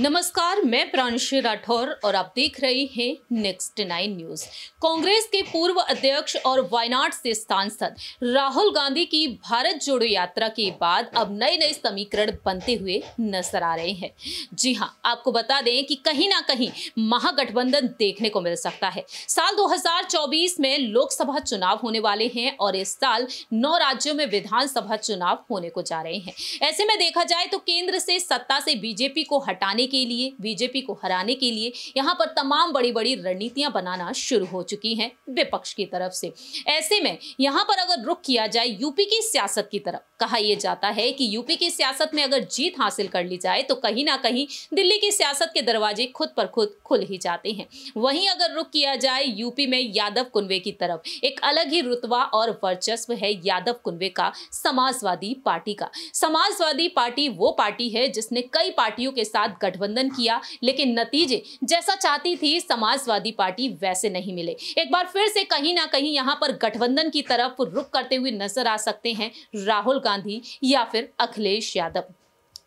नमस्कार मैं प्रांशी राठौर और आप देख रहे हैं नेक्स्ट नाइन न्यूज कांग्रेस के पूर्व अध्यक्ष और वायनाड से सांसद राहुल गांधी की भारत जोड़ो यात्रा के बाद अब नए नए समीकरण बनते हुए नजर आ रहे हैं जी हां आपको बता दें कि कहीं ना कहीं महागठबंधन देखने को मिल सकता है साल 2024 में लोकसभा चुनाव होने वाले हैं और इस साल नौ राज्यों में विधानसभा चुनाव होने को जा रहे हैं ऐसे में देखा जाए तो केंद्र से सत्ता से बीजेपी को हटाने के लिए बीजेपी को हराने के लिए यहाँ पर तमाम बड़ी बड़ी रणनीतियां बनाना शुरू हो चुकी हैं विपक्ष की तरफ से ऐसे में यहाँ पर अगर रुख किया जाए यूपी की सियासत की तरफ कहा यह जाता है कि यूपी की सियासत में अगर जीत हासिल कर ली जाए तो कहीं ना कहीं दिल्ली की सियासत के दरवाजे खुद पर खुद खुल ही जाते हैं वहीं अगर रुख किया जाए यूपी में यादव कुनवे की तरफ एक अलग ही रुतवा और वर्चस्व है यादव कुनवे का समाजवादी पार्टी का समाजवादी पार्टी वो पार्टी है जिसने कई पार्टियों के साथ गठबंधन गठबंधन किया लेकिन नतीजे जैसा चाहती थी समाजवादी पार्टी वैसे नहीं मिले एक बार फिर से कहीं ना कहीं यहां पर गठबंधन की तरफ रुख करते हुए नजर आ सकते हैं राहुल गांधी या फिर अखिलेश यादव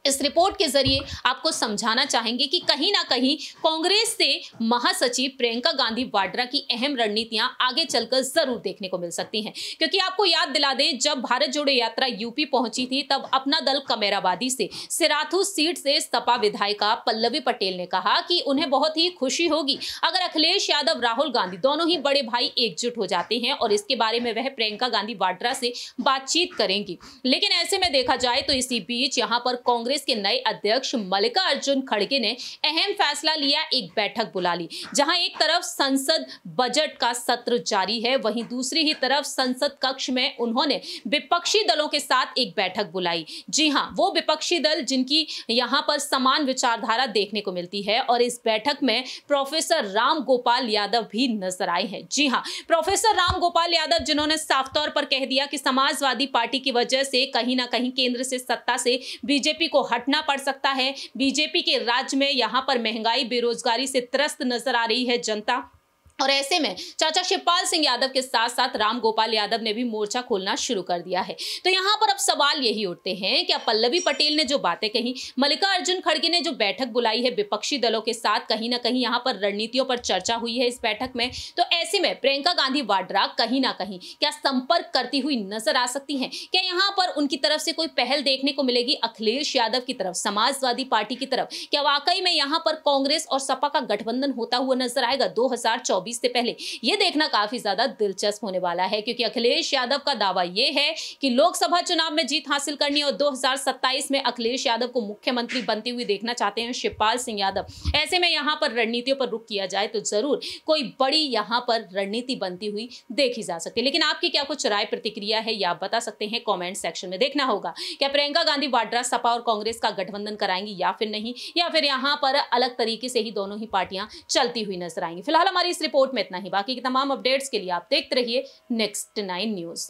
इस रिपोर्ट के जरिए आपको समझाना चाहेंगे कि कहीं ना कहीं कांग्रेस से महासचिव प्रियंका गांधी वाड्रा की अहम रणनीतियां आगे चलकर जरूर देखने को मिल सकती हैं क्योंकि आपको याद दिला दें जब भारत जोड़ो यात्रा यूपी पहुंची थी तब अपना दल कमेराबादी से सिराथू सीट से सपा विधायिका पल्लवी पटेल ने कहा कि उन्हें बहुत ही खुशी होगी अगर अखिलेश यादव राहुल गांधी दोनों ही बड़े भाई एकजुट हो जाते हैं और इसके बारे में वह प्रियंका गांधी वाड्रा से बातचीत करेंगी लेकिन ऐसे में देखा जाए तो इसी बीच यहाँ पर कांग्रेस कांग्रेस के नए अध्यक्ष मल्लिका अर्जुन खड़गे ने अहम फैसला लिया एक बैठक बुला ली जहां एक तरफ संसद बजट का सत्र जारी है वहीं दूसरी ही तरफ संसद कक्ष में उन्होंने विपक्षी दलों के साथ एक बैठक बुलाई जी हाँ वो विपक्षी दल जिनकी यहां पर समान विचारधारा देखने को मिलती है और इस बैठक में प्रोफेसर राम गोपाल यादव भी नजर आए हैं जी हाँ प्रोफेसर राम गोपाल यादव जिन्होंने साफ तौर पर कह दिया कि समाजवादी पार्टी की वजह से कहीं ना कहीं केंद्र से सत्ता से बीजेपी को हटना पड़ सकता है बीजेपी के राज्य में यहाँ पर महंगाई बेरोजगारी से त्रस्त नजर आ रही है जनता और ऐसे में चाचा शिवपाल सिंह यादव के साथ साथ राम गोपाल यादव ने भी मोर्चा खोलना शुरू कर दिया है तो यहाँ पर अब सवाल यही उठते हैं क्या पल्लवी पटेल ने जो बातें कही मल्लिका अर्जुन खड़गे ने जो बैठक बुलाई है विपक्षी दलों के साथ कहीं ना कहीं यहाँ पर रणनीतियों पर चर्चा हुई है इस बैठक में तो ऐसे में प्रियंका गांधी वाड्रा कहीं ना कहीं क्या संपर्क करती हुई नजर आ सकती है क्या यहाँ पर उनकी तरफ से कोई पहल देखने को मिलेगी अखिलेश यादव की तरफ समाजवादी पार्टी की तरफ क्या वाकई में यहाँ पर कांग्रेस और सपा का गठबंधन होता हुआ नजर आएगा दो 2024 से पहले यह देखना काफी ज्यादा दिलचस्प होने वाला है क्योंकि अखिलेश यादव का दावा यह है कि लोकसभा चुनाव में जीत हासिल करनी और 2027 में अखिलेश यादव को मुख्यमंत्री बनते हुए देखना चाहते हैं शिवपाल सिंह यादव ऐसे में यहां पर रणनीतियों पर रुख किया जाए तो जरूर कोई बड़ी यहां पर रणनीति बनती हुई देखी जा सकती है लेकिन आपकी क्या कुछ राय प्रतिक्रिया है या आप बता सकते हैं कॉमेंट सेक्शन में देखना होगा क्या प्रियंका गांधी वाड्रा सपा और कांग्रेस का गठबंधन कराएंगी या फिर नहीं या फिर यहां पर अलग तरीके से ही दोनों ही पार्टियां चलती हुई नजर आएंगी फिलहाल हमारी इस रिपोर्ट रिपोर्ट में इतना ही बाकी की तमाम अपडेट्स के लिए आप देखते रहिए नेक्स्ट नाइन न्यूज़